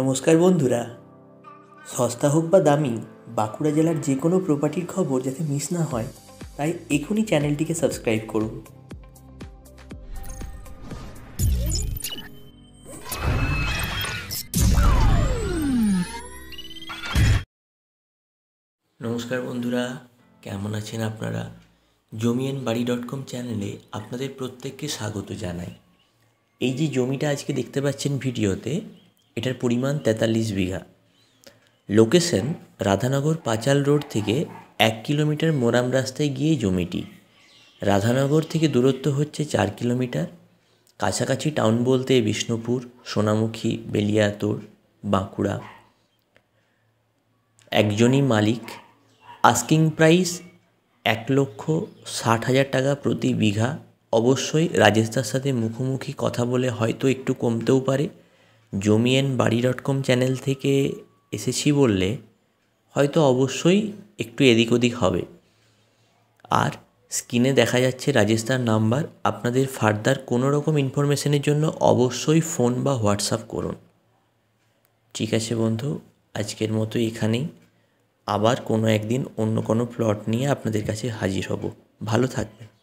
নমস্কার বন্ধুরা সস্তা হোক বা দামি বাঁকুড়া জেলার যে কোনো প্রপার্টির খবর যাতে মিস না হয় তাই এখনই চ্যানেলটিকে সাবস্ক্রাইব করুন নমস্কার বন্ধুরা কেমন আছেন আপনারা জমিয়েন বাড়ি ডট কম চ্যানেলে আপনাদের প্রত্যেককে স্বাগত জানাই এই যে জমিটা আজকে দেখতে পাচ্ছেন ভিডিওতে এটার পরিমাণ তেতাল্লিশ বিঘা লোকেশন রাধানগর পাঁচাল রোড থেকে এক কিলোমিটার মোরাম রাস্তায় গিয়ে জমিটি রাধানগর থেকে দূরত্ব হচ্ছে চার কিলোমিটার কাছাকাছি টাউন বলতে বিষ্ণুপুর সোনামুখী বেলিয়াতোর বাঁকুড়া একজনই মালিক আস্কিং প্রাইস এক লক্ষ ষাট হাজার টাকা প্রতি বিঘা অবশ্যই রাজেশদার সাথে মুখোমুখি কথা বলে হয়তো একটু কমতেও পারে জমি বাড়ি ডট কম চ্যানেল থেকে এসেছি বললে হয়তো অবশ্যই একটু এদিক ওদিক হবে আর স্ক্রিনে দেখা যাচ্ছে রাজেস্তার নাম্বার আপনাদের ফার্দার কোনো রকম ইনফরমেশনের জন্য অবশ্যই ফোন বা হোয়াটসঅ্যাপ করুন ঠিক আছে বন্ধু আজকের মতো এখানেই আবার কোনো একদিন অন্য কোনো প্লট নিয়ে আপনাদের কাছে হাজির হব ভালো থাকবেন